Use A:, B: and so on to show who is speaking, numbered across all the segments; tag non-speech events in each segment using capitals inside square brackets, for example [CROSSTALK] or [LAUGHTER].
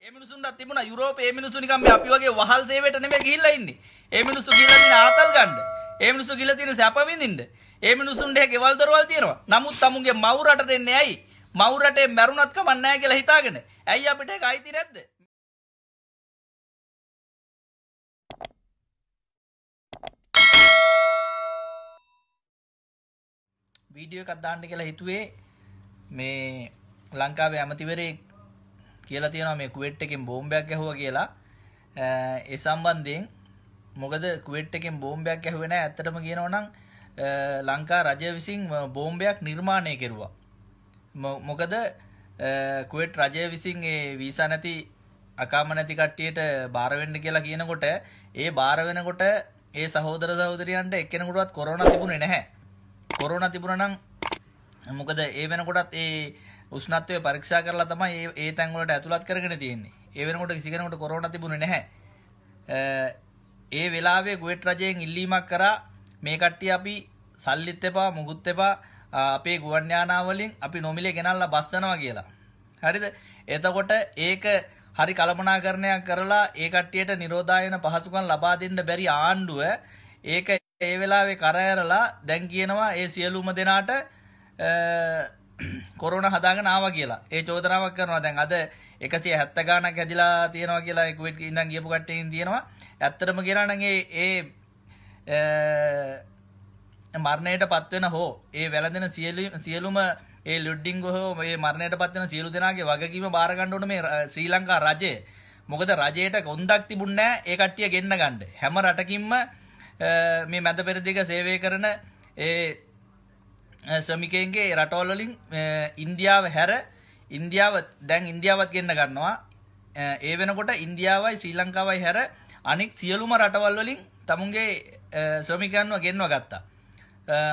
A: ඒ මිනිසුන්ට තිබුණ යුරෝපේ මිනිසු නිකන් මේ අපි වගේ වහල් සේවයට නෙමෙයි ගිහිල්ලා ඉන්නේ. ඒ මිනිස්සු ගිහිල්ලා තියෙන ආතල් ගන්න. ඒ මිනිස්සු ගිහිල්ලා තියෙන සැප විඳින්න. ඒ මිනිසුන්ට ගෙවල් දොරවල් තියෙනවා. නමුත් අමුගේ මව් රටට එන්නේ ඇයි? මව් රටේ මැරුණත් කමක් නැහැ කියලා හිතාගෙන. ඇයි අපිට ඒක අයිති නැද්ද? වීඩියෝ එකක් දාන්න කියලා හිතුවේ මේ ලංකාවේ ඇමතිවරයෙක් කියලා තියෙනවා මේ කුවෙට් එකෙන් බෝම්බයක් ඇහුවා කියලා ඒ සම්බන්ධයෙන් මොකද කුවෙට් එකෙන් බෝම්බයක් ඇහුවේ නැහැ ඇත්තටම කියනවා නම් ලංකා රජය විසින් බෝම්බයක් නිර්මාණය කෙරුවා මොකද කුවෙට් රජය විසින් ඒ වීසා නැති අකාම නැති කට්ටියට බාර වෙන්න කියලා කියනකොට ඒ බාර වෙනකොට ඒ සහෝදර සහෝදරියන්ට එක්කෙනෙකුටවත් කොරෝනා තිබුණේ නැහැ කොරෝනා තිබුණා නම් මොකද ඒ වෙනකොටත් ඒ උෂ්ණත්වය පරීක්ෂා කරලා තමයි මේ ඒ තැන් වලට ඇතුළත් කරගෙන තියෙන්නේ. ඒ වෙනකොට කිසි කෙනෙකුට කොරෝනා තිබුණේ නැහැ. ඒ වෙලාවේ කුවේට් රජයෙන් ඉල්ලීමක් කරා මේ කට්ටිය අපි සල්ලිත් එපා මුකුත් එපා අපේ ගුවන් යානා වලින් අපි නොමිලේ ගෙනල්ලා බස් යනවා කියලා. හරිද? එතකොට ඒක හරි කලමනාකරණයක් කරලා ඒ කට්ටියට නිරෝධායන පහසුකම් ලබා දෙන්න බැරි ආණ්ඩුව ඒක ඒ වෙලාවේ කරඇරලා දැන් කියනවා ඒ සියලුම දෙනාට [CLEARS THROAT] කොරුණ හදාගෙන ආවා කියලා. ඒ චෝදනාවක් කරනවා. දැන් අද 170 ගාණක් ඇදිලා තියෙනවා කියලා කුවේට් ඉඳන් ගියපු කට්ටියන් තියෙනවා. ඇත්තටම කියනවා නම් ඒ ඒ මරණයට පත්වෙන හෝ ඒ වැළඳෙන සියලුම ඒ ලුඩ්ඩිංග හෝ මේ මරණයට පත්වෙන සියලු දෙනාගේ වගකීම බාර ගන්න ඕන මේ ශ්‍රී ලංකා රජය. මොකද රජයට කොන්දක් තිබුණ නෑ ඒ කට්ටිය ගෙන්න ගන්න. හැම රටකින්ම මේ මැද පෙරදිග සේවය කරන ඒ ශ්‍රමිකයන්ගේ රටෝල්ලින් ඉන්දියාව හැර ඉන්දියාව දැන් ඉන්දියාවත් ගන්න ගන්නවා ඒ වෙනකොට ඉන්දියාවයි ශ්‍රී ලංකාවයි හැර අනික් සියලුම රටවල්වලින් තමුන්ගේ ශ්‍රමිකයන්ව ගෙන්ව ගත්තා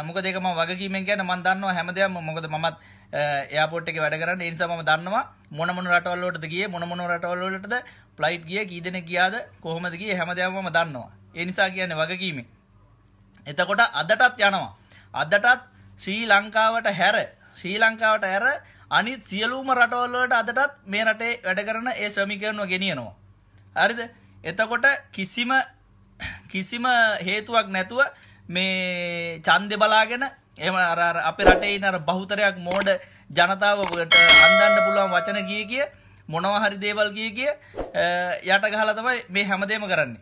A: මොක දෙකම වගකීමෙන් ගැන මන් දන්නවා හැමදයම මොකද මමත් එයාපොට් එක වැඩ කරන්න එනිසා මම දන්නවා මොන මොන රටවල්වලටද ගියේ මොන මොන රටවල්වලටද ෆ්ලයිට් ගියේ කී දෙනෙක් ගියාද කොහොමද ගියේ හැමදේම මම දන්නවා ඒ නිසා කියන්නේ වගකීමෙන් එතකොට අදටත් යනවා අදටත් ශ්‍රී ලංකාවට හැර ශ්‍රී ලංකාවට හැර අනිත් සියලුම රටවල්ලට අදටත් මේ රටේ වැඩ කරන ඒ ශ්‍රමිකයන්ව ගෙනියනවා. හරිද එතකොට කිසිම කිසිම හේතුවක් නැතුව මේ චන්දෙ බලාගෙන එම අර අපේ රටේ ඉන්න අර බහුතරයක් මෝඩ ජනතාවට අන්දන්න පුළුවන් වචන ගිය කිය මොනවා හරි දේවල් ගිය කිය යට ගහලා තමයි මේ හැමදේම කරන්නේ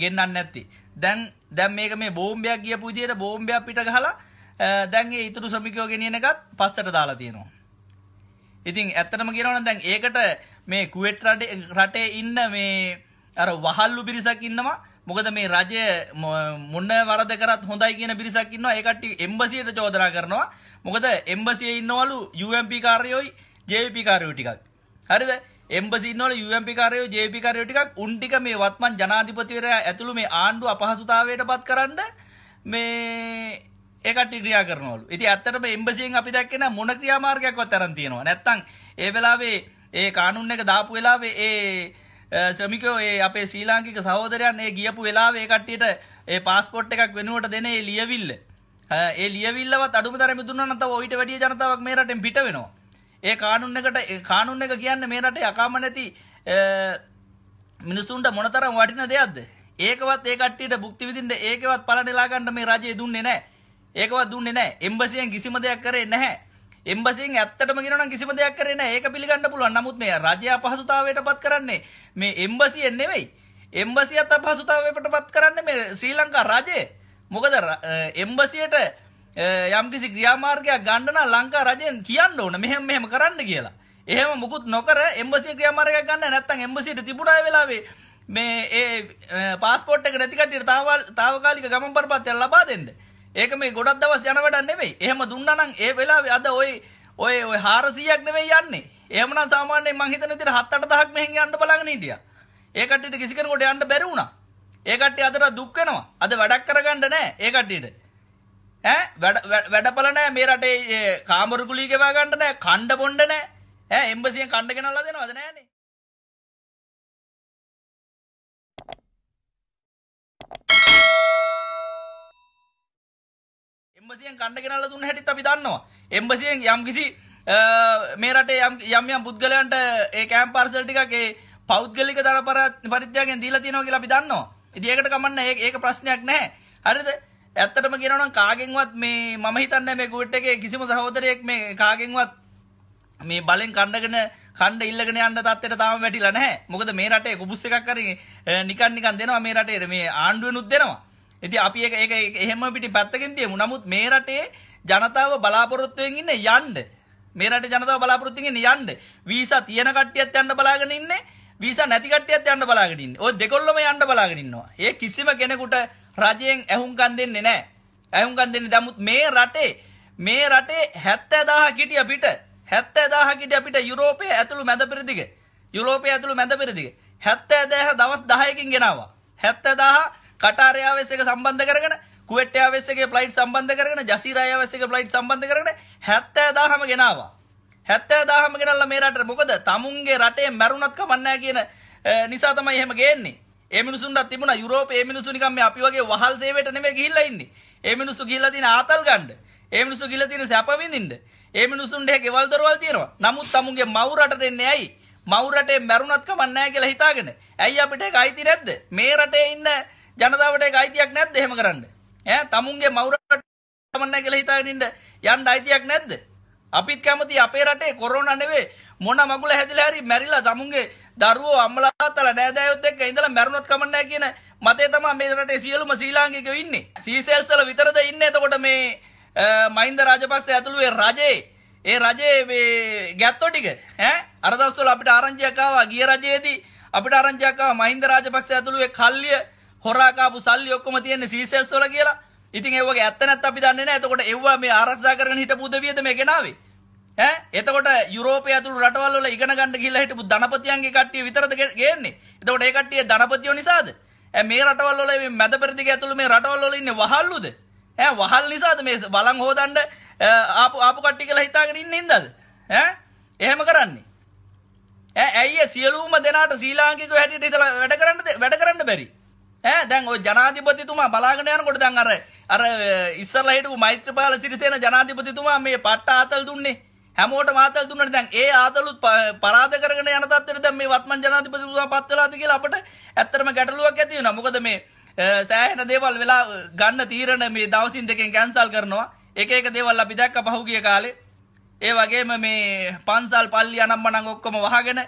A: ගෙන්නන්න නැති. දැන් දැන් මේක මේ බෝම්බයක් ගියපු විදියට බෝම්බයක් පිට ගහලා දැන්ගේ ඉතුරු ශ්‍රමිකයෝ ගෙනියනකත් පස්සට දාලා තියෙනවා. ඉතින් ඇත්තටම කියනවනම් දැන් ඒකට මේ කුවෙට් රටේ ඉන්න මේ අර වහල්ලු පිරිසක් ඉන්නවා. මොකද මේ රජය මොන වරද කරත් හොඳයි කියන පිරිසක් ඉන්නවා. ඒ කට්ටිය එම්බසියට චෝදනා කරනවා. මොකද එම්බසියේ ඉන්නවලු UMP කාර්යෝයි JVP කාර්යෝ ටිකක්. හරිද? එම්බසි ඉන්නවල UMP කාර්යෝ JVP කාර්යෝ ටිකක් උන් ටික මේ වත්මන් ජනාධිපතිවරයා ඇතුළු මේ ආණ්ඩුව අපහසුතාවයට පත් කරන්න මේ ඒකට ක්‍රියා කරනවලු. ඉතින් ඇත්තටම එම්බසියෙන් අපි දැක්කේ නෑ මොන ක්‍රියාමාර්ගයක්වත් අරන් තියෙනවා. නැත්තම් ඒ වෙලාවේ ඒ කානුන් එක දාපු වෙලාවේ ඒ ශ්‍රමිකයෝ ඒ අපේ ශ්‍රී ලාංකික සහෝදරයන් ඒ ගියපු වෙලාවේ ඒ කට්ටියට ඒ පාස්පෝර්ට් එකක් වෙනුවට දෙන ඒ ලියවිල්ල ඒ ලියවිල්ලවත් අඩුම තරමේ දුන්නා නැත්නම් ඔයිට වැඩිය ජනතාවක් මේ රටෙන් පිට වෙනවා. ඒ කානුන් එකට කානුන් එක කියන්නේ මේ රටේ අකාම නැති මිනිසුන්ට මොනතරම් වටින දෙයක්ද? ඒකවත් ඒ කට්ටියට භුක්ති විඳින්න ඒකවත් පළ නෙලා ගන්න මේ රජය දුන්නේ නැහැ. ඒකවත් දුන්නේ නැහැ. එම්බසියෙන් කිසිම දෙයක් කරේ නැහැ. එම්බසියෙන් ඇත්තටම කියනවා නම් කිසිම දෙයක් කරේ නැහැ. ඒක පිළිගන්න පුළුවන්. නමුත් මේ රජය අපහසුතාවයටපත් කරන්නේ මේ එම්බසියෙන් නෙවෙයි. එම්බසියත් අපහසුතාවයටපත් කරන්නේ මේ ශ්‍රී ලංකා රජය. මොකද එම්බසියට යම්කිසි ක්‍රියාමාර්ගයක් ගන්න නම් ලංකා රජයෙන් කියන්න ඕන මෙහෙම මෙහෙම කරන්න කියලා. එහෙම මුකුත් නොකර එම්බසිය ක්‍රියාමාර්ගයක් ගන්න නැත්නම් එම්බසියට තිබුණා වෙලාවේ මේ ඒ පාස්පෝට් එක නැති කට්ටියට තාවකාලික ගමන් පරපතක් ලබා දෙන්නේ. ඒක මේ ගොඩක් දවස් යන වැඩක් නෙමෙයි. එහෙම දුන්නා නම් ඒ වෙලාවේ අද ওই ඔය ඔය 400ක් නෙමෙයි යන්නේ. එහෙමනම් සාමාන්‍යයෙන් මං හිතන විදිහට 7-8000ක් මෙහෙන් යන්න බලගෙන හිටියා. ඒ කට්ටියට කිසි කෙනෙකුට යන්න බැරි වුණා. ඒ කට්ටිය අදට දුක් වෙනවා. අද වැඩක් කරගන්න නෑ ඒ කට්ටියට. ඈ වැඩ වැඩපල නෑ මේ රටේ කාමරු කුලී ගෙවා ගන්න නෑ, කණ්ඩ බොණ්ඩ නෑ. ඈ එම්බසියෙන් කණ්ඩ ගෙනල්ලා දෙනවද නෑනේ. එම්බසියෙන් කණ්ඩ කෙනල්ල දුන්න හැටිත් අපි දන්නවා. එම්බසියෙන් යම්කිසි මේ රටේ යම් යම් පුද්ගලයන්ට ඒ කෑම් පාර්සල් ටිකක් ඒ පෞද්ගලික දර පරිත්‍යාගයෙන් දීලා තියෙනවා කියලා අපි දන්නවා. ඉතින් ඒකට කමන්න ඒක ප්‍රශ්නයක් නැහැ. හරිද? ඇත්තටම කියනවා නම් කාගෙන්වත් මේ මම හිතන්නේ මේ ගුට් එකේ කිසිම සහෝදරයෙක් මේ කාගෙන්වත් මේ බලෙන් කණ්ඩගෙන කණ්ඩ ඉල්ලගෙන යන්න තත්ත්වයට තාම වැටිලා නැහැ. මොකද මේ රටේ කුබුස් එකක් අරින් නිකන් නිකන් දෙනවා මේ රටේ මේ ආණ්ඩුවෙනුත් දෙනවා. ඉතින් අපි ඒක ඒක එහෙම පිටි පැත්තකින් තියමු. නමුත් මේ රටේ ජනතාව බලාපොරොත්තු වෙමින් ඉන්නේ යන්න. මේ රටේ ජනතාව බලාපොරොත්තු වෙමින් යන්න. වීසා තියෙන කට්ටියත් යන්න බලාගෙන ඉන්නේ. වීසා නැති කට්ටියත් යන්න බලාගෙන ඉන්නේ. ওই දෙකොල්ලම යන්න බලාගෙන ඉන්නවා. ඒ කිසිම කෙනෙකුට රජයෙන් ඇහුම්කන් දෙන්නේ නැහැ. ඇහුම්කන් දෙන්නේ නමුත් මේ රටේ මේ රටේ 70000 කිටිය පිට 70000 කිටිය පිට යුරෝපයේ ඇතුළු මැද පෙරදිග යුරෝපයේ ඇතුළු මැද පෙරදිග 70000 දවස් 10කින් ගෙනාවා 70000 කටාර එයාවෙස් එක සම්බන්ධ කරගෙන කුවෙට් එයාවෙස් එකේ ෆ්ලයිට් සම්බන්ධ කරගෙන ජසීරා එයාවෙස් එකේ ෆ්ලයිට් සම්බන්ධ කරගෙන 70000ම ගෙනාවා 70000ම ගෙනල්ලා මේ රටට මොකද තමුන්ගේ රටේ මැරුණත් කමන්නේ කියන නිසා තමයි එහෙම ගේන්නේ ඒ මිනිසුන්ට තිබුණා යුරෝපේ මේ මිනිසු නිකන් මේ අපි වගේ වහල් සේවයට නෙමෙයි ගිහිල්ලා ඉන්නේ ඒ මිනිස්සු ගිහිල්ලා තියෙන ආතල් ගන්න ඒ මිනිස්සු ගිහිල්ලා තියෙන සැප විඳින්න ඒ මිනිසුන්ට ගෙවල් දොරවල් තියෙනවා නමුත් තමුන්ගේ මව් රටට එන්නේ ඇයි මව් රටේ මැරුණත් කමන්නේ කියලා හිතාගෙන ඇයි අපිට ඒක අයිති නැද්ද මේ රටේ ඉන්න ජනතාවට ඒක අයිතියක් නැද්ද එහෙම කරන්න? ඈ තමුන්ගේ මව් රට තමන්නයි කියලා හිතාගෙන ඉන්න යන්න අයිතියක් නැද්ද? අපිත් කැමති අපේ රටේ කොරෝනා නෙවෙයි මොන මගුල හැදිලා හරි මැරිලා තමුන්ගේ දරුවෝ අම්මලා තාත්තලා නෑදෑයොත් එක්ක ඉඳලා මැරුණොත් කමක් නැහැ කියන මතේ තමයි මේ රටේ සියලුම ශ්‍රී ලාංකිකයෝ ඉන්නේ. සීසෙල්ස් වල විතරද ඉන්නේ එතකොට මේ මහින්ද රාජපක්ෂ ඇතුළු ඒ රජේ ඒ රජේ මේ ගැත්තෝ ටික ඈ අර දවස්වල අපිට ආරංචියක් ආවා ගිය රජයේදී අපිට ආරංචියක් ආවා මහින්ද රාජපක්ෂ ඇතුළු ඒ කල්ලිය හොරා කාපු සල්ලි ඔක්කොම තියෙන්නේ සීසෙල්ස් වල කියලා. ඉතින් ඒ වගේ ඇත්ත නැත්ත් අපි දන්නේ නැහැ. එතකොට එව්වා මේ ආරක්ෂා කරගෙන හිටපු උදවියද මේ ගෙනාවේ? ඈ එතකොට යුරෝපය ඇතුළු රටවල් වල ඉගෙන ගන්න ගිහිල්ලා හිටපු ධනපතියන්ගේ කට්ටිය විතරද ගේන්නේ? එතකොට ඒ කට්ටිය ධනපතියෝ නිසාද? ඈ මේ රටවල් වල මේ මැද පෙරදිග ඇතුළු මේ රටවල් වල ඉන්නේ වහල්ලුද? ඈ වහල් නිසාද මේ බලන් හොදන්න ආපු ආපු කට්ටිය කියලා හිතාගෙන ඉන්නේ ඉඳන්ද? ඈ එහෙම කරන්නේ. ඈ ඇයි සියලුම දෙනාට ශ්‍රී ලාංකිකයෝ හැටියට හිතලා වැඩ කරන්න වැඩ කරන්න බැරි? ඈ දැන් ওই ජනාධිපතිතුමා බලාගෙන යනකොට දැන් අර අර ඉස්සරලා හිටපු මෛත්‍රීපාල සිරිසේන ජනාධිපතිතුමා මේ පට්ට ආතල් දුන්නේ හැමෝටම ආතල් දුන්නට දැන් ඒ ආතලුත් පරාද කරගෙන යන තත්ත්වෙට දැන් මේ වත්මන් ජනාධිපතිතුමා පත් වෙලාද කියලා අපිට ඇත්තටම ගැටලුවක් ඇති වෙනවා මොකද මේ සෑහෙන දේවල් වෙලා ගන්න තීරණ මේ දවසින් දෙකෙන් කැන්සල් කරනවා එක එක දේවල් අපි දැක්ක පහුගිය කාලේ ඒ වගේම මේ පන්සල් පල්ලි අනම්මනම් ඔක්කොම වහගෙන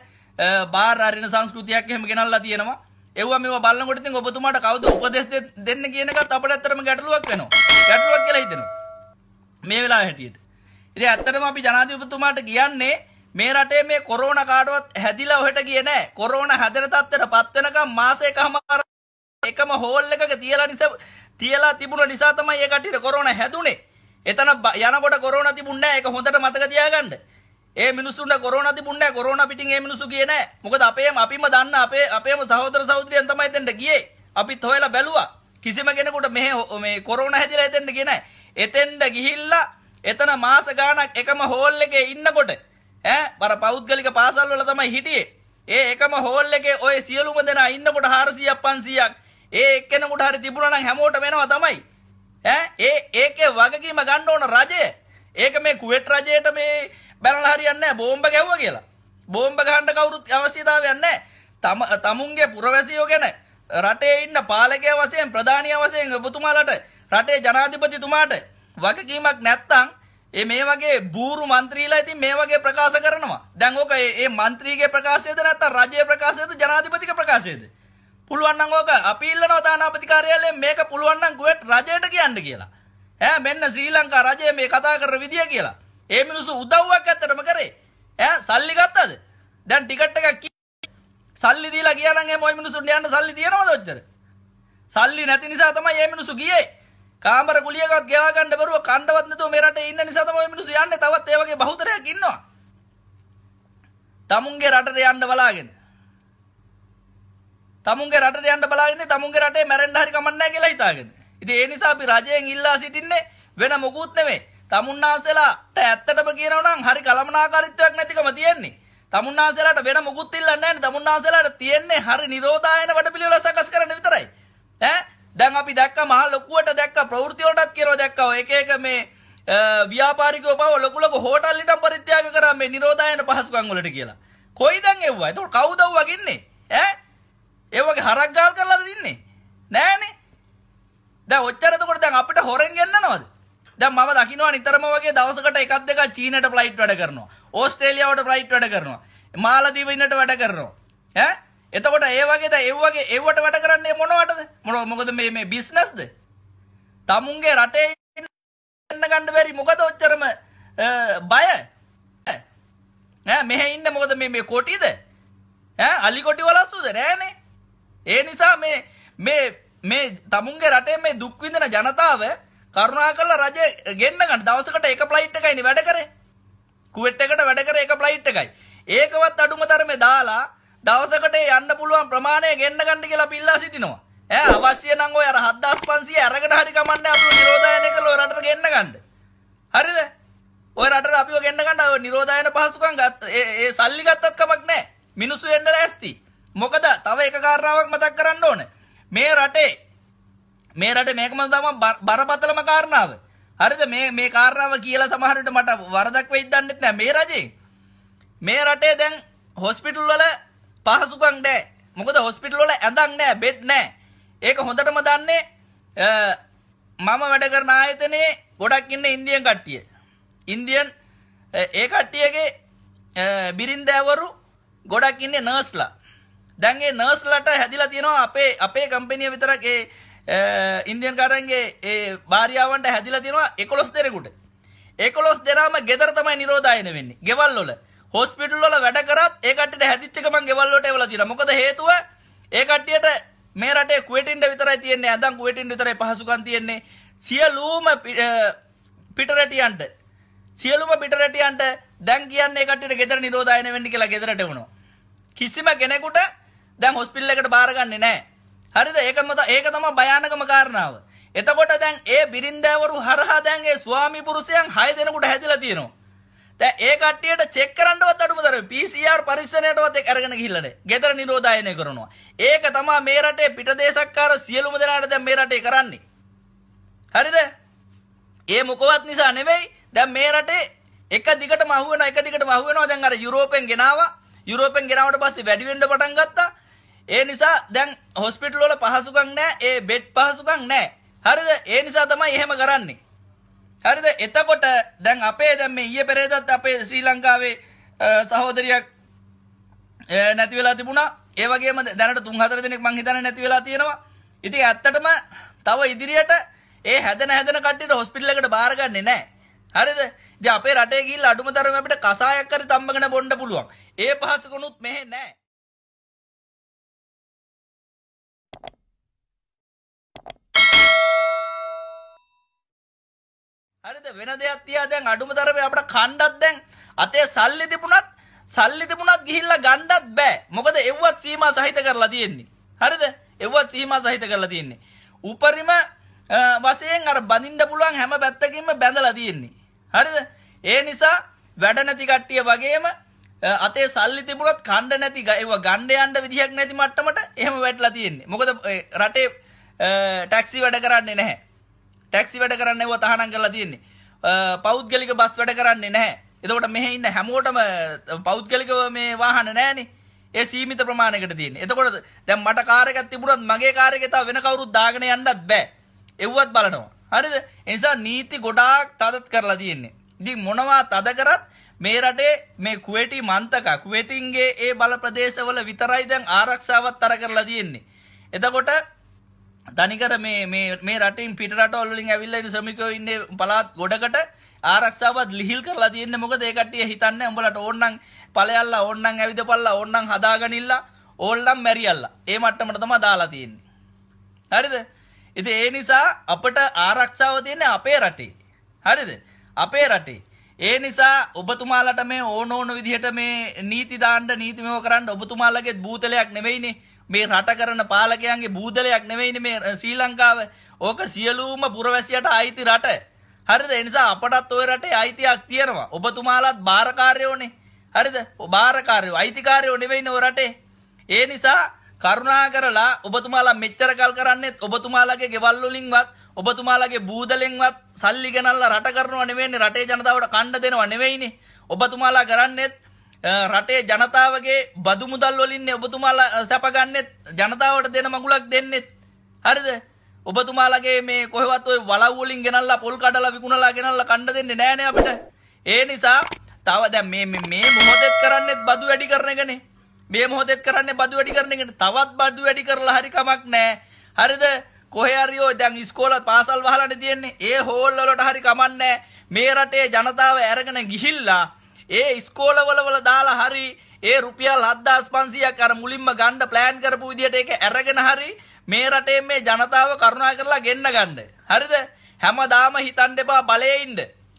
A: බාර් අරින සංස්කෘතියක් එහෙම ගෙනල්ලා තියෙනවා ඒව මේව බලනකොට ඉතින් ඔබතුමාට කවුද උපදෙස් දෙන්න කියන එකත් අපිට ඇත්තටම ගැටලුවක් වෙනවා. ගැටලුවක් කියලා හිතෙනවා. මේ වෙලාව හැටියට. ඉතින් ඇත්තටම අපි ජනාධිපතිතුමාට කියන්නේ මේ රටේ මේ කොරෝනා කාටවත් හැදිලා ඔහෙට ගියේ නැහැ. කොරෝනා හැදෙන තත්ත්වයටපත් වෙනකම් මාසයකමාර එකම හෝල් එකක තියලා නිසා තියලා තිබුණ නිසා තමයි ඒ කට්ටියට කොරෝනා හැදුනේ. එතන යනකොට කොරෝනා තිබුණ නැහැ. ඒක හොඳට මතක තියාගන්න. ඒ මිනිස්සුන්ට කොරෝනා තිබුණේ කොරෝනා පිටින් ඒ මිනිස්සු ගියේ නැහැ. මොකද අපේම අපිම දන්න අපේ අපේම සහෝදර සහෝදරියන් තමයි දෙන්න ගියේ. අපිත් හොයලා බැලුවා. කිසිම කෙනෙකුට මෙහෙ මේ කොරෝනා හැදිලා එතෙන්ට ගියේ නැහැ. එතෙන්ට ගිහිල්ලා එතන මාස ගාණක් එකම හෝල් එකේ ඉන්නකොට ඈ බර පෞද්ගලික පාසල් වල තමයි හිටියේ. ඒ එකම හෝල් එකේ ওই සියලුම දෙනා ඉන්නකොට 400ක් 500ක් ඒ එක්කෙනෙකුට හරි තිබුණා නම් හැමෝට වෙනවා තමයි. ඈ ඒ ඒකේ වගකීම ගන්න ඕන රජය. ඒක මේ කුවෙට් රජයට මේ බැලලා හරියන්නේ නැහැ බෝම්බ ගැහුවා කියලා. බෝම්බ ගහන්න කවුරුත් අවශ්‍යතාවයක් නැහැ. තම තමුන්ගේ පුරවැසියෝ ගැන රටේ ඉන්න පාලකයා වශයෙන් ප්‍රධානියා වශයෙන් ඔබතුමාලට රටේ ජනාධිපතිතුමාට වගකීමක් නැත්තම් ඒ මේ වගේ බూరు മന്ത്രിලා ඉතින් මේ වගේ ප්‍රකාශ කරනවා. දැන් ඕක ඒ മന്ത്രിගේ ප්‍රකාශයද නැත්නම් රජයේ ප්‍රකාශයද ජනාධිපතික ප්‍රකාශයද? පුළුවන් නම් ඕක අපි ඉල්ලනවා තානාපති කාර්යාලයෙන් මේක පුළුවන් නම් ගුවෙට් රජයට කියන්න කියලා. ඈ මෙන්න ශ්‍රී ලංකා රජය මේ කතා කරන විදිය කියලා. ඒ මිනිස්සු උදව්වක් ඇත්තටම කරේ. ඈ සල්ලි ගත්තද? දැන් ටිකට් එකක් සල්ලි දීලා ගියා නම් එහම ওই මිනිස්සුන්ට යන්න සල්ලි තියෙනවද ඔච්චර? සල්ලි නැති නිසා තමයි මේ මිනිස්සු ගියේ. කාමර කුලියකවත් ගෙවා ගන්න බැරුව කණ්ඩවත් නැතුව මේ රටේ ඉන්න නිසා තමයි මේ මිනිස්සු යන්නේ. තවත් ඒ වගේ බහුතරයක් ඉන්නවා. තමුන්ගේ රටට යන්න බලාගෙන. තමුන්ගේ රටට යන්න බලාගෙන තමුන්ගේ රටේ මැරෙන්න හරි කමක් නැහැ කියලා හිතාගෙන. ඉතින් ඒ නිසා අපි රජයෙන් ඉල්ලා සිටින්නේ වෙන මොකුත් නෙමෙයි. තමුන්නාසෙලාට ඇත්තටම කියනවනම් හරි කලමනාකාරීත්වයක් නැතිකම තියෙන්නේ. තමුන්නාසෙලාට වෙන මොකුත් இல்லන්නේ නැහැ. තමුන්නාසෙලාට තියෙන්නේ හරි නිරෝධායන වැඩපිළිවෙල සකස් කරන්න විතරයි. ඈ දැන් අපි දැක්ක මහ ලොකුවට දැක්ක ප්‍රවෘත්ති වලටත් කියනවා දැක්කව එක එක මේ ව්‍යාපාරිකයෝ පාව ලොකු ලොකු හෝටල් ඉඩම් පරිත්‍යාග කරා මේ නිරෝධායන පහසුකම් වලට කියලා. කොයි දැන් එව්වා? එතකොට කවුද වුවා ගින්නේ? ඈ ඒ වගේ හරක් ගාල් කරලාද ඉන්නේ? නෑනේ. දැන් ඔච්චරද කොට දැන් අපිට හොරෙන් ගෙන්නනවද? දැන් මම දකිනවා නිතරම වගේ දවසකට එකක් දෙකක් චීනට ෆ්ලයිට් වැඩ කරනවා. ඕස්ට්‍රේලියාවට ෆ්ලයිට් වැඩ කරනවා. මාලදීව ඉන්නට වැඩ කරනවා. ඈ එතකොට ඒ වගේ දැන් ඒ වගේ ඒවට වැඩ කරන්නේ මොනවටද? මොකද මේ මේ බිස්නස්ද? තමුන්ගේ රටේ ඉන්න ගන්න බැරි මොකද ඔච්චරම බය? ඈ මෙහෙ ඉන්න මොකද මේ මේ කොටිද? ඈ අලි කොටි වලස්සුද නෑනේ. ඒ නිසා මේ මේ මේ තමුන්ගේ රටේ මේ දුක් විඳින ජනතාව කරුණා කරලා රජය ගෙන්න ගන්න. දවසකට එක ෆ්ලයිට් එකයිනේ වැඩ කරේ. කුවෙට් එකට වැඩ කරේ එක ෆ්ලයිට් එකයි. ඒකවත් අඩුම තරමේ දාලා දවසකට යන්න පුළුවන් ප්‍රමාණය ගෙන්න ගන්න කියලා පිල්ලා සිටිනවා. ඈ අවශ්‍ය නම් ඔය අර 7500 අරගෙන හරි කමන්නේ අපේ නිරෝධායනය කළා රටට ගෙන්න ගන්න. හරිද? ඔය රටට අපිව ගෙන්න ගන්න ඔය නිරෝධායන පහසුකම් ගත්ත ඒ ඒ සල්ලි ගත්තත් කමක් නැහැ. මිනිස්සු එන්න ලෑස්ති. මොකද තව එක කාරණාවක් මතක් කරන්න ඕනේ. මේ රටේ මේ රටේ මේකම තමයි බරපතලම කාරණාව. හරිද මේ මේ කාරණාව කියලා සමහර විට මට වරදක් වෙයිද දන්නෙත් නෑ මේ රජේ. මේ රටේ දැන් හොස්පිටල් වල පහසුකම් නෑ. මොකද හොස්පිටල් වල ඇඳන් නෑ, බෙඩ් නෑ. ඒක හොඳටම දන්නේ මම වැඩ කරන ආයතනයේ ගොඩක් ඉන්න ඉන්දියන් කට්ටිය. ඉන්දියන් ඒ කට්ටියගේ බිරින්දෑවරු ගොඩක් ඉන්නේ නර්ස්ලා. දැන් ඒ නර්ස්ලාට හැදිලා තියෙනවා අපේ අපේ කම්පැනිය විතරක් ඒ ඉන්දියන් කාරන්ගේ ඒ භාරියාවන්ට හැදිලා තියෙනවා 11 දෙනෙකුට 11 දෙනාම ගෙදර තමයි නිරෝධායන වෙන්නේ ගෙවල් වල හොස්පිටල් වල වැඩ කරත් ඒ කට්ටියට හැදිච්ච ගමන් ගෙවල් වලට එවලා තියෙනවා මොකද හේතුව ඒ කට්ටියට මේ රටේ කුවේටින්ට විතරයි තියෙන්නේ ඇඳන් කුවේටින්ට විතරයි පහසුකම් තියෙන්නේ සියලුම පිටරටියන්ට සියලුම පිටරටියන්ට දැන් කියන්නේ කට්ටියට ගෙදර නිරෝධායන වෙන්න කියලා ගෙදරට එවනවා කිසිම කෙනෙකුට දැන් හොස්පිටල් එකට බාර ගන්නෙ නැහැ හරිද ඒක මත ඒක තමයි භයානකම කාරණාව. එතකොට දැන් ඒ බිරින්දෑවරු හරහා දැන් ඒ ස්වාමි පුරුෂයන් 6 දෙනෙකුට හැදිලා තියෙනවා. දැන් ඒ කට්ටියට චෙක් කරන්නවත් අඩුම තරමේ PCR පරීක්ෂණයටවත් ඒක අරගෙන ගිහිල්ලා නැහැ. gedara නිරෝධායනය කරනවා. ඒක තමයි මේ රටේ පිටදේශක්කාර සියලුම දෙනාට දැන් මේ රටේ කරන්නේ. හරිද? ඒ මොකවත් නිසා නෙවෙයි. දැන් මේ රටේ එක දිගටම අහු වෙනවා එක දිගටම අහු වෙනවා. දැන් අර යුරෝපෙන් ගෙනාවා. යුරෝපෙන් ගෙනාවට පස්සේ වැඩි වෙන්න පටන් ගත්තා. ඒ නිසා දැන් හොස්පිටල් වල පහසුකම් නැහැ. ඒ බෙඩ් පහසුකම් නැහැ. හරිද? ඒ නිසා තමයි එහෙම කරන්නේ. හරිද? එතකොට දැන් අපේ දැන් මේ ඊයේ පෙරේදත් අපේ ශ්‍රී ලංකාවේ සහෝදරියක් නැති වෙලා තිබුණා. ඒ වගේම දැනට 3-4 දිනක් මං හිතන්නේ නැති වෙලා තියෙනවා. ඉතින් ඇත්තටම තව ඉදිරියට ඒ හැදෙන හැදෙන කට්ටියට හොස්පිටල් එකට බාරගන්නේ නැහැ. හරිද? ඉතින් අපේ රටේ ගිහිල්ලා අඩුම තරමේ අපිට කසායක් හරි තම්බගෙන බොන්න පුළුවන්. ඒ පහසුකමුත් මෙහෙ නැහැ. හරිද වෙන දෙයක් තියා දැන් අඩුම තරමේ අපිට කණ්ඩත් දැන් අතේ සල්ලි තිබුණත් සල්ලි තිබුණත් ගිහිල්ලා ගණ්ඩත් බෑ මොකද එව්වත් සීමා සහිත කරලා තියෙන්නේ හරිද එව්වත් සීමා සහිත කරලා තියෙන්නේ උපරිම වශයෙන් අර බඳින්න පුළුවන් හැම පැත්තකින්ම බැඳලා තියෙන්නේ හරිද ඒ නිසා වැඩ නැති කට්ටිය වගේම අතේ සල්ලි තිබුණත් කණ්ඩ නැති ඒව ගණ්ඩ යන්න විදිහක් නැති මට්ටමට එහෙම වැටලා තියෙන්නේ මොකද රටේ ටැක්සි වැඩ කරන්නේ නැහැ ටැක්සි වැඩ කරන්න ඒව තහනම් කරලා තියෙන්නේ පෞද්ගලික බස් වැඩ කරන්නේ නැහැ එතකොට මෙහෙ ඉන්න හැමෝටම පෞද්ගලිකව මේ වාහන නැහනේ ඒ සීමිත ප්‍රමාණයකට තියෙන්නේ එතකොට දැන් මට කාර් එකක් තිබුණත් මගේ කාර් එකේ තව වෙන කවුරුත් දාගෙන යන්නත් බෑ එව්වත් බලනවා හරිද ඒ නිසා නීති ගොඩාක් තදත් කරලා තියෙන්නේ ඉතින් මොනවා තද කරත් මේ රටේ මේ කුවේටි මන්තක කුවේටින්ගේ ඒ බල ප්‍රදේශවල විතරයි දැන් ආරක්ෂාවත් තර කරලා තියෙන්නේ. එතකොට තනිකර මේ මේ මේ රටින් පිටරටවල් වලින් ඇවිල්ලා ඉන්න ශ්‍රමිකයෝ ඉන්නේ පළාත් ගොඩකට ආරක්ෂාවත් ලිහිල් කරලා තියෙන්නේ මොකද ඒ කට්ටිය හිතන්නේ උඹලට ඕන්නම් ඵලයල්ලා ඕන්නම් ඇවිදපල්ලා ඕන්නම් හදාගනිල්ලා ඕල්නම් මැරියල්ලා ඒ මට්ටමට තමයි දාලා තියෙන්නේ හරිද ඉතින් ඒ නිසා අපට ආරක්ෂාව තියෙන්නේ අපේ රටේ හරිද අපේ රටේ ඒ නිසා ඔබතුමාලට මේ ඕන ඕන විදිහට මේ නීති දාන්න නීති මෙව කරන්න ඔබතුමාලගේ බූතලයක් නෙවෙයිනේ මේ රට කරන පාලකයන්ගේ බූදලයක් නෙවෙයිනේ මේ ශ්‍රී ලංකාව. ඕක සියලුම පුරවැසියට ආйти රට. හරිද? ඒ නිසා අපටත් ওই රටේ අයිතියක් තියෙනවා. ඔබතුමාලාත් බාරකාරයෝනේ. හරිද? බාරකාරයෝ අයිතිකාරයෝ නෙවෙයිනේ ওই රටේ. ඒ නිසා කරුණා කරලා ඔබතුමාලා මෙච්චර කල් කරන්නේත් ඔබතුමාලාගේ ගෙවල් වලින්වත් ඔබතුමාලාගේ බූදලෙන්වත් සල්ලි ගෙනල්ලා රට කරනව නෙවෙයිනේ රටේ ජනතාවට කණ්ඩ දෙනව නෙවෙයිනේ ඔබතුමාලා කරන්නේත් රටේ ජනතාවගේ බදු මුදල් වලින් ඔබතුමාලා සැපගන්නෙත් ජනතාවට දෙන මගුලක් දෙන්නෙත් හරිද ඔබතුමාලගේ මේ කොහෙවත් ඔය වලව් වලින් ගෙනල්ලා පොල් කඩලා විකුණලා ගෙනල්ලා කන්න දෙන්නේ නෑනේ අපිට ඒ නිසා තව දැන් මේ මේ මොහොතෙත් කරන්නේත් බදු වැඩි කරන එකනේ මේ මොහොතෙත් කරන්නේ බදු වැඩි කරන එකනේ තවත් බදු වැඩි කරලා හරි කමක් නෑ හරිද කොහේ හරි ඔය දැන් ඉස්කෝල පාසල් වහලානේ තියෙන්නේ ඒ හෝල් වලට හරි කමක් නෑ මේ රටේ ජනතාව අරගෙන ගිහිල්ලා ඒ ස්කෝලවලවල දාලා හරි ඒ රුපියල් 7500ක් අර මුලින්ම ගන්න ප්ලෑන් කරපු විදියට ඒක අරගෙන හරි මේ රටේ මේ ජනතාව කරුණා කරලා ගෙන්න ගන්න. හරිද? හැමදාම හිතන්න එපා බලේ ඉන්න.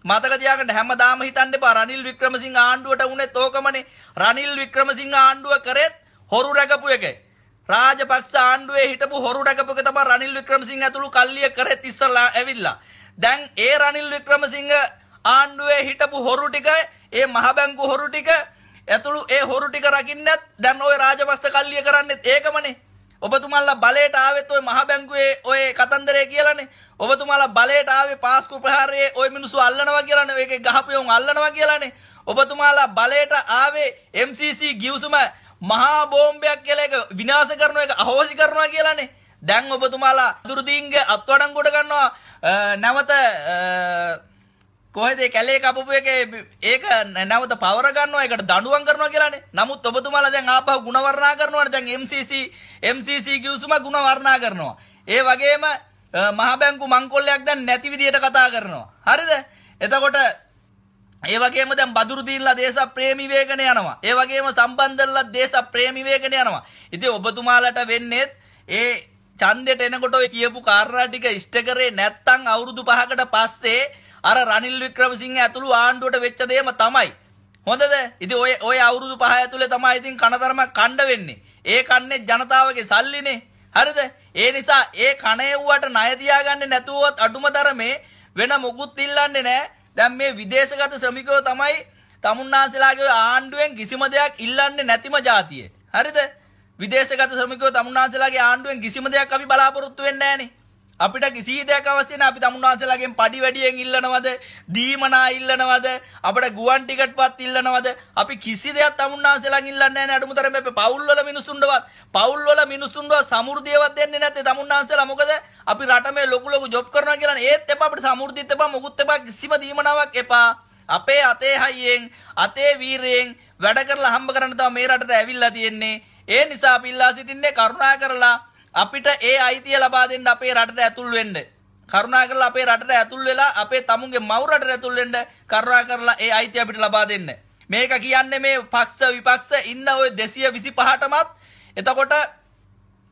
A: මතක තියාගන්න හැමදාම හිතන්න එපා රනිල් වික්‍රමසිංහ ආණ්ඩුවට උනේත් ඕකමනේ. රනිල් වික්‍රමසිංහ ආණ්ඩුව කරෙත් හොරු රැකපු එක. රාජපක්ෂ ආණ්ඩුවේ හිටපු හොරු රැකපු එක තමයි රනිල් වික්‍රමසිංහ ඇතුළු කල්ලිය කරෙත් ඉස්සලා ඇවිල්ලා. දැන් ඒ රනිල් වික්‍රමසිංහ ආණ්ඩුවේ හිටපු හොරු ටික ඒ මහ බැංකු හොරු ටික ඇතුළු ඒ හොරු ටික රකින්නත් දැන් ওই රාජපස්ස කල්ලිය කරන්නේත් ඒකමනේ ඔබතුමාලා බලයට ආවෙත් ওই මහ බැංකුවේ ওই කතන්දරය කියලානේ ඔබතුමාලා බලයට ආවේ පාස්කු ප්‍රහාරයේ ওই මිනිස්සු අල්ලනවා කියලානේ ඒකේ ගහපියෝන් අල්ලනවා කියලානේ ඔබතුමාලා බලයට ආවේ MCC ගිවිසුම මහා බෝම්බයක් කියලා එක විනාශ කරන එක අහෝසි කරනවා කියලානේ දැන් ඔබතුමාලා දුරුදීන්ගේ අත්වඩම් ගොඩ ගන්නවා නැවත කොහෙද කැලේ කපපු එක ඒක නැවත පවර ගන්නවා ඒකට දඬුවම් කරනවා කියලානේ. නමුත් ඔබතුමාලා දැන් ආපහු ಗುಣ වර්ණනා කරනවානේ දැන් MCC MCC කිව්සුම ಗುಣ වර්ණනා කරනවා. ඒ වගේම මහ බැංකු මංකොල්ලයක් දැන් නැති විදියට කතා කරනවා. හරිද? එතකොට ඒ වගේම දැන් බදුරු දීලා දේශප්‍රේමී වේගන යනවා. ඒ වගේම සම්බන්ධල්ලා දේශප්‍රේමී වේගන යනවා. ඉතින් ඔබතුමාලට වෙන්නේ ඒ ඡන්දෙට එනකොට ඔය කියපු කාරණා ටික ඉෂ්ට කරේ නැත්නම් අවුරුදු 5කට පස්සේ අර රනිල් වික්‍රමසිංහ ඇතුළු ආණ්ඩුවට වෙච්ච දේම තමයි. හොඳද? ඉතින් ඔය ඔය අවුරුදු 5 ඇතුලේ තමයි ඉතින් කනතරම කණ්ඩ වෙන්නේ. ඒ කන්නේ ජනතාවගේ සල්ලිනේ. හරිද? ඒ නිසා ඒ කණේව්වට ණය තියාගන්නේ නැතුවත් අඩුම ධර්මේ වෙන මොකුත් ඉල්ලන්නේ නැහැ. දැන් මේ විදේශගත ශ්‍රමිකයෝ තමයි තමුන්නාන්සලාගේ ආණ්ඩුවෙන් කිසිම දෙයක් ඉල්ලන්නේ නැතිම જાතිය. හරිද? විදේශගත ශ්‍රමිකයෝ තමුන්නාන්සලාගේ ආණ්ඩුවෙන් කිසිම දෙයක් අපි බලාපොරොත්තු වෙන්නේ නැහනේ. අපිට කිසි දෙයක් අවශ්‍ය නැහැ. අපි තමුන්වහන්සේලාගෙන් පඩි වැඩියෙන් ඉල්ලනවද? දීමනා ඉල්ලනවද? අපිට ගුවන් ටිකට්පත් ඉල්ලනවද? අපි කිසි දෙයක් තමුන්වහන්සේලාගෙන් ඉල්ලන්නේ නැහැ. අඩුමතරම අපි පවුල් වල මිනිසුන්වත්, පවුල් වල මිනිසුන්ව සමෘද්ධියවත් දෙන්නේ නැත්තේ තමුන්වහන්සේලා. මොකද අපි රට මේ ලොකු ලොකු ජොබ් කරනවා කියලා ඒත් එපා අපිට සමෘද්ධිත් එපා, මොකුත් එපා, කිසිම දීමනාවක් එපා. අපේ අතේ හයියෙන්, අතේ වීරයෙන් වැඩ කරලා හම්බ කරන්න තමයි මේ රටට ඇවිල්ලා තියෙන්නේ. ඒ නිසා අපි ඉල්ලා සිටින්නේ කරුණා කරලා අපිට ඒ අයිතිය ලබා දෙන්න අපේ රටට ඇතුල් වෙන්න. කරුණා කරලා අපේ රටට ඇතුල් වෙලා අපේ තමුන්ගේ මව් රටට ඇතුල් වෙන්න කරුණා කරලා ඒ අයිතිය අපිට ලබා දෙන්න. මේක කියන්නේ මේ පක්ෂ විපක්ෂ ඉන්න ওই 225ටමත් එතකොට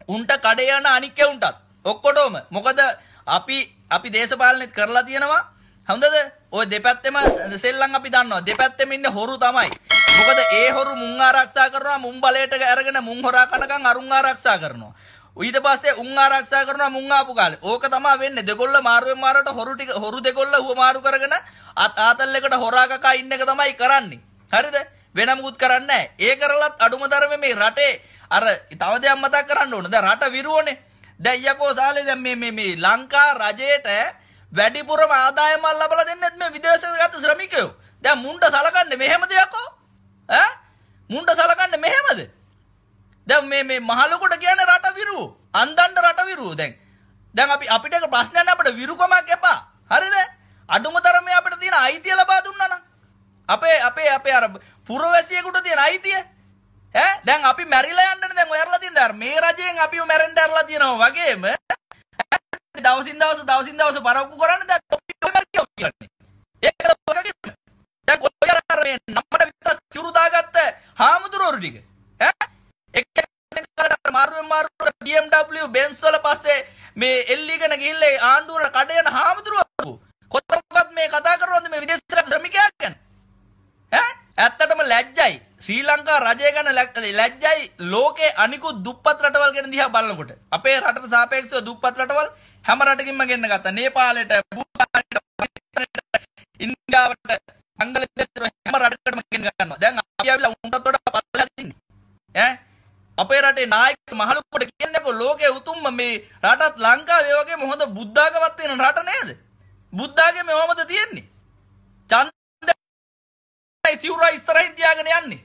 A: උන්ට කඩේ යන අනික් කෙවුන්ටත් ඔක්කොටම මොකද අපි අපි දේශපාලනෙත් කරලා තියෙනවා හොඳද ඔය දෙපැත්තෙම සෙල්ලම් අපි දන්නවා දෙපැත්තෙම ඉන්න හොරු තමයි මොකද ඒ හොරු මුං ආරක්ෂා කරනවා මුං බලයට අරගෙන මුං හොරා කනකම් අරුං ආරක්ෂා කරනවා ඊට පස්සේ උන් ආරක්ෂා කරනවා මුන් ආපු කාලේ. ඕක තමයි වෙන්නේ. දෙගොල්ල මාරුවෙන් මාරට හොරු ටික හොරු දෙගොල්ල හුව මාරු කරගෙන ආතල් එකට හොරා කකා ඉන්න එක තමයි කරන්නේ. හරිද? වෙන මොකුත් කරන්නේ නැහැ. ඒ කරලත් අඩුම ධර්මයේ මේ රටේ අර තව දෙයක් මතක් කරන්න ඕන. දැන් රට විරුවනේ. දැන් යකෝ සාලේ දැන් මේ මේ මේ ලංකා රජයට වැඩිපුරම ආදායමක් ලබලා දෙන්නේ මේ විදේශගත ශ්‍රමිකයෝ. දැන් මුණ්ඩ සලකන්නේ මෙහෙමද යකෝ? ඈ? මුණ්ඩ සලකන්නේ මෙහෙමද? දැන් මේ මේ මහලොකට කියන්නේ අන්දන්ට රට විරුව දැන් දැන් අපි අපිට ප්‍රශ්නයන අපට විරුකමක් එපා හරිද අඩුම තරමේ අපට තියෙන අයිතිය ලබා දුන්නන අපේ අපේ අපේ අර පුරවැසියෙකුට තියෙන අයිතිය ඈ දැන් අපි මැරිලා යන්නනේ දැන් ඔයාලා තියෙන දැන් මේ රජයෙන් අපිව මැරෙන්න අරලා තියෙනවා වගේම දවසින් දවස දවසින් දවස පරක්කු කරන්න දැන් ඔක්කොම කියන්නේ ඒක ඔයගේ දැන් ඔය අර මේ නම්මට විතර සිරුදාගත්ත හාමුදුරුවෝ ටික ඈ එක කාලට මාරුවෙන් මාරුවට BMW බෙන්ස් වල පස්සේ මේ එල්ලීගෙන ගිහිල්ලා ආණ්ඩුව වල කඩ යන හාමුදුරුවෝ කොතනකවත් මේ කතා කරනවද මේ විදේශ ශ්‍රමිකයා ගැන ඈ ඇත්තටම ලැජ්ජයි ශ්‍රී ලංකා රජය ගැන ලැජ්ජයි ලෝකේ අනිකුත් දුප්පත් රටවල් ගැන දිහා බලනකොට අපේ රටට සාපේක්ෂව දුප්පත් රටවල් හැම රටකින්ම ගෙන්න ගත්තා නේපාලයට භූතානයට ඉන්දියාවට බංගලාදේශයට හැම රටකටම ගෙන්න ගන්නවා දැන් අපි ආවිලා උන්ටත් වඩා පල්ලෙහාට ඉන්නේ ඈ අපේ රටේ නායක මහලුකට කියන්නකෝ ලෝකයේ උතුම්ම මේ රටත් ලංකාවේ වගේම හොඳ බුද්ධාගමක් තියෙන රට නේද? බුද්ධාගම මෙහෙමද තියෙන්නේ? ඡන්දයි තිවුරයි ඉස්සරහින් තියාගෙන යන්නේ.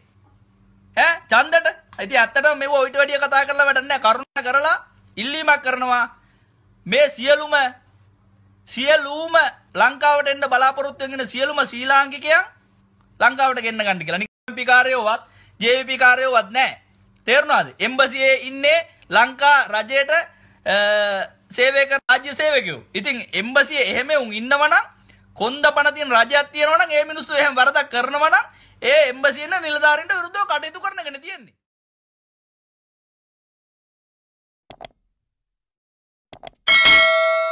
A: ඈ ඡන්දට. ඉතින් ඇත්තටම මේව ඔයිට වැඩිය කතා කරලා වැඩක් නැහැ. කරුණා කරලා ඉල්ලීමක් කරනවා මේ සියලුම සියලුම ලංකාවට එන්න බලාපොරොත්තු වෙන සියලුම ශ්‍රී ලාංකිකයන් ලංකාවට ගෙන්න ගන්න කියලා. නිකම් පිකාරයෝවත් ජේපී කාරයෝවත් නැහැ. තේරුණාද? එම්බසියේ ඉන්නේ ලංකා රජයට සේවය කර රාජ්‍ය සේවකයෝ. ඉතින් එම්බසියේ එහෙම උන් ඉන්නවනම් කොන්ද පණ තියෙන රජයක් තියෙනවනම් ඒ මිනිස්සු එහෙම වරදක් කරනවනම් ඒ එම්බසියේ ඉන්න නිලධාරීන්ට විරුද්ධව කටයුතු කරන එකනේ තියෙන්නේ. you